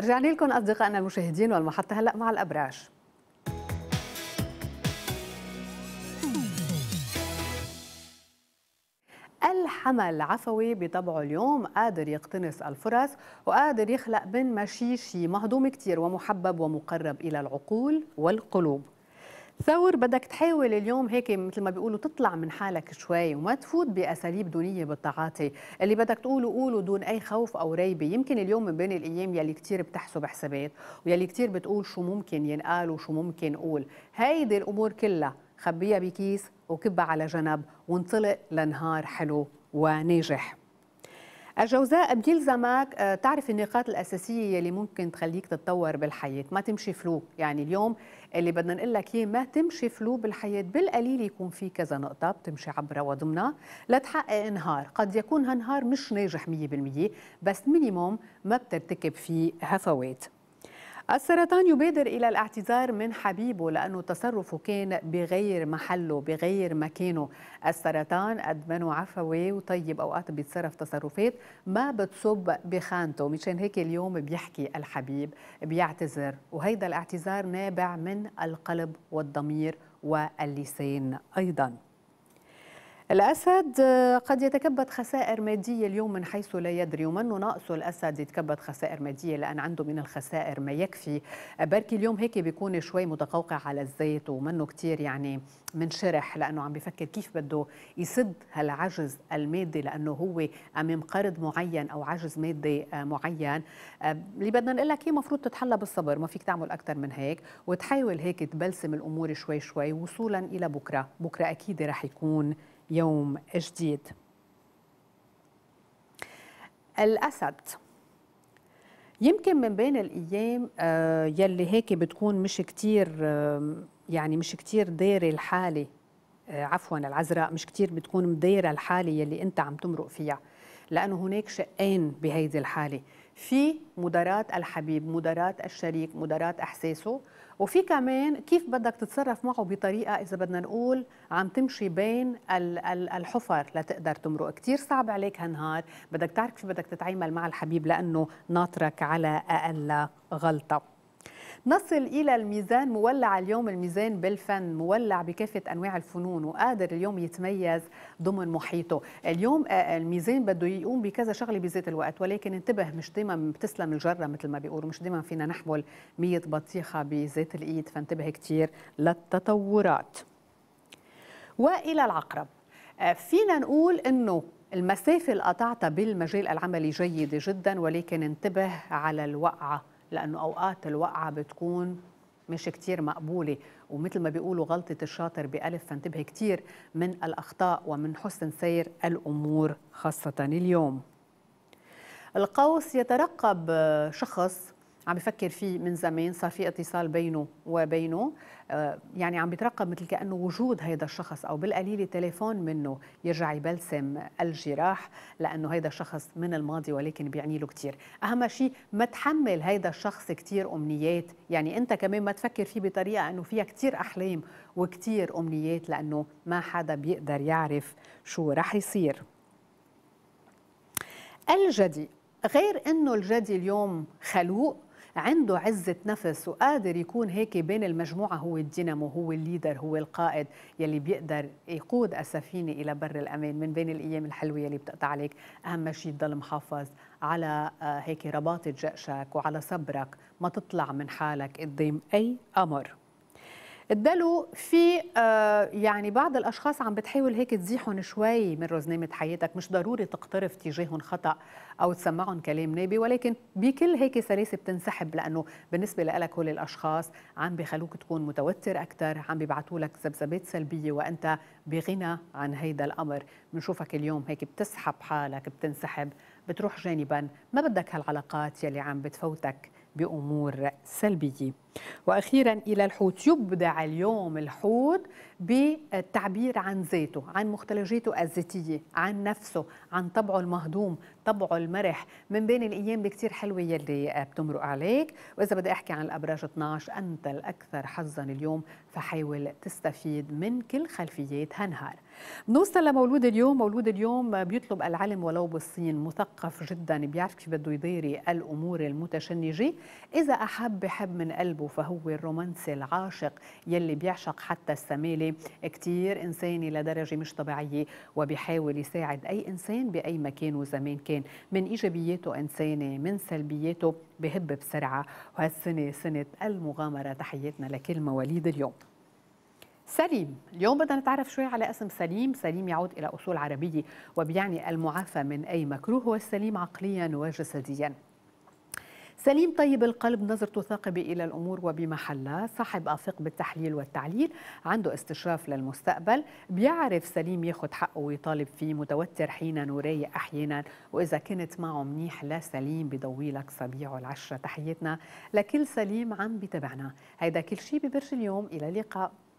رجعنا لكم أصدقائنا المشاهدين والمحطة هلأ مع الأبراج الحمل عفوي بطبعه اليوم قادر يقتنص الفرص وقادر يخلق من مشيشي مهضوم كتير ومحبب ومقرب إلى العقول والقلوب ثور بدك تحاول اليوم هيك مثل ما بيقولوا تطلع من حالك شوي وما تفوت باساليب دونيه بالتعاطي، اللي بدك تقوله قوله دون اي خوف او ريبه، يمكن اليوم من بين الايام يلي كثير بتحسب حسابات ويلي كثير بتقول شو ممكن ينقال وشو ممكن قول، هيدي الامور كلها خبيها بكيس وكبها على جنب وانطلق لنهار حلو وناجح. الجوزاء بدي آه، تعرف النقاط الاساسيه اللي ممكن تخليك تتطور بالحياه ما تمشي فلو يعني اليوم اللي بدنا نقول لك اياه ما تمشي فلو بالحياه بالقليل يكون في كذا نقطه بتمشي عبرها وضمنها لتحقق نهار قد يكون هالنهار مش ناجح 100% بس مينيموم ما بترتكب فيه هفوات السرطان يبادر إلى الاعتذار من حبيبه لأنه تصرفه كان بغير محله بغير مكانه السرطان أدمنه عفوي وطيب أوقات بيتصرف تصرفات ما بتصب بخانته مشان هيك اليوم بيحكي الحبيب بيعتذر وهيدا الاعتذار نابع من القلب والضمير واللسان أيضاً الأسد آه، قد يتكبد خسائر مادية اليوم من حيث لا يدري ومنه ناقصه الأسد يتكبد خسائر مادية لأن عنده من الخسائر ما يكفي بركي اليوم هيك بيكون شوي متقوقع على الزيت ومنه كتير يعني منشرح لأنه عم بفكر كيف بده يسد هالعجز المادي لأنه هو أمام قرض معين أو عجز مادي آه، معين آه، اللي بدنا نقول لك هي إيه، المفروض تتحلى بالصبر ما فيك تعمل أكثر من هيك وتحاول هيك تبلسم الأمور شوي شوي وصولا إلى بكرة بكرة أكيد رح يكون يوم جديد الأسد يمكن من بين الأيام آه، يلي هيك بتكون مش كتير يعني مش كتير دايرة الحالة آه، عفوا العزراء مش كتير بتكون مدايرة الحالة يلي أنت عم تمرق فيها لأنه هناك شقين بهيدي الحالة في مدارات الحبيب مدارات الشريك مدارات احساسه وفي كمان كيف بدك تتصرف معه بطريقه اذا بدنا نقول عم تمشي بين الحفر لتقدر تمرق كثير صعب عليك هالنهار بدك تعرف كيف بدك تتعامل مع الحبيب لانه ناطرك على اقل غلطه نصل إلى الميزان مولع اليوم الميزان بالفن مولع بكافة أنواع الفنون وقادر اليوم يتميز ضمن محيطه اليوم آه، الميزان بده يقوم بكذا شغلة بذات الوقت ولكن انتبه مش دايما بتسلم الجرة مثل ما بيقولوا مش دايما فينا نحمل مية بطيخة بذات الإيد فانتبه كتير للتطورات والى العقرب آه، فينا نقول انه المسافه اللي قطعتها بالمجال العملي جيده جدا ولكن انتبه على الوقعه لأنه أوقات الوقعة بتكون مش كتير مقبولة ومثل ما بيقولوا غلطة الشاطر بألف فانتبه كتير من الأخطاء ومن حسن سير الأمور خاصة اليوم القوس يترقب شخص عم بفكر فيه من زمان صار في اتصال بينه وبينه آه، يعني عم بيترقب مثل كانه وجود هذا الشخص او بالقليل تليفون منه يرجع يبلسم الجراح لانه هذا الشخص من الماضي ولكن بيعني له كثير اهم شيء ما تحمل هذا الشخص كثير امنيات يعني انت كمان ما تفكر فيه بطريقه انه فيها كثير احلام وكثير امنيات لانه ما حدا بيقدر يعرف شو رح يصير الجدي غير انه الجدي اليوم خلوق عنده عزة نفس وقادر يكون هيك بين المجموعة هو الدينامو هو الليدر هو القائد يلي بيقدر يقود السفينة إلى بر الأمان من بين الأيام الحلوة يلي بتقطع عليك أهم شيء تضل محافظ على آه، هيك رباطة جأشك وعلى صبرك ما تطلع من حالك قدام أي أمر اداله في آه يعني بعض الاشخاص عم بتحاول هيك تزيحهم شوي من رزنامه حياتك مش ضروري تقترف تجاههم خطا او تسمعهم كلام نابي ولكن بكل هيك سلاسه بتنسحب لانه بالنسبه لك هول الاشخاص عم بخلوك تكون متوتر اكثر عم بيبعثوا لك ذبذبات سلبيه وانت بغنى عن هيدا الامر بنشوفك اليوم هيك بتسحب حالك بتنسحب بتروح جانبا ما بدك هالعلاقات يلي عم بتفوتك بامور سلبيه واخيرا الى الحوت يبدع اليوم الحوت بالتعبير عن ذاته عن مختلجاته الذاتيه عن نفسه عن طبعه المهضوم طبعه المرح من بين الايام الكثير حلوه يلي بتمرق عليك واذا بدي احكي عن الابراج 12 انت الاكثر حظا اليوم فحاول تستفيد من كل خلفيات هالنهار نوصل لمولود اليوم مولود اليوم بيطلب العلم ولو بالصين مثقف جدا بيعرف كيف بده يديري الامور المتشنجه اذا احب بحب من قلبه بحبه فهو الرومانسي العاشق يلي بيعشق حتى السمالة كتير إنساني لدرجة مش طبيعية وبيحاول يساعد أي إنسان بأي مكان وزمان كان من إيجابياته إنساني من سلبياته بهب بسرعة وهالسنة سنة المغامرة تحياتنا لكل مواليد اليوم سليم اليوم بدنا نتعرف شوي على اسم سليم سليم يعود إلى أصول عربية وبيعني المعافى من أي مكروه والسليم عقليا وجسديا سليم طيب القلب نظرته ثاقبة إلى الأمور وبمحلها صاحب أفق بالتحليل والتعليل عنده استشراف للمستقبل بيعرف سليم ياخد حقه ويطالب فيه متوتر حينا ورايق أحيانا وإذا كنت معه منيح لا سليم بضوي لك صبيعه العشرة تحيتنا لكل سليم عم بتابعنا هيدا كل شيء ببرج اليوم إلى اللقاء